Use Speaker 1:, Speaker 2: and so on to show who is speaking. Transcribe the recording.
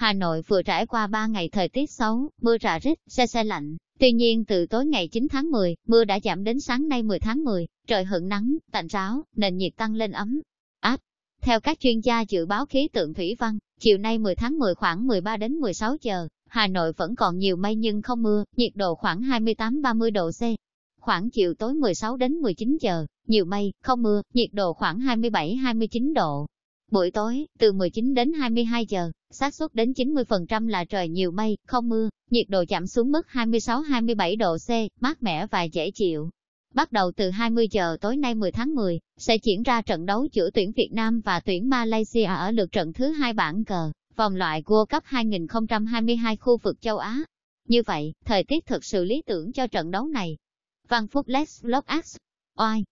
Speaker 1: Hà Nội vừa trải qua 3 ngày thời tiết xấu, mưa rả rít, xe xe lạnh. Tuy nhiên từ tối ngày 9 tháng 10, mưa đã giảm đến sáng nay 10 tháng 10, trời hưởng nắng, tạnh ráo, nền nhiệt tăng lên ấm, áp. Theo các chuyên gia dự báo khí tượng thủy văn, chiều nay 10 tháng 10 khoảng 13 đến 16 giờ, Hà Nội vẫn còn nhiều mây nhưng không mưa, nhiệt độ khoảng 28-30 độ C. Khoảng chiều tối 16 đến 19 giờ, nhiều mây, không mưa, nhiệt độ khoảng 27-29 độ, Buổi tối, từ 19 đến 22 giờ, xác suất đến 90% là trời nhiều mây, không mưa, nhiệt độ giảm xuống mức 26-27 độ C, mát mẻ và dễ chịu. Bắt đầu từ 20 giờ tối nay 10 tháng 10, sẽ diễn ra trận đấu giữa tuyển Việt Nam và tuyển Malaysia ở lượt trận thứ hai bảng cờ, vòng loại World Cup 2022 khu vực châu Á. Như vậy, thời tiết thực sự lý tưởng cho trận đấu này. Văn Phúc Les Vlog Oi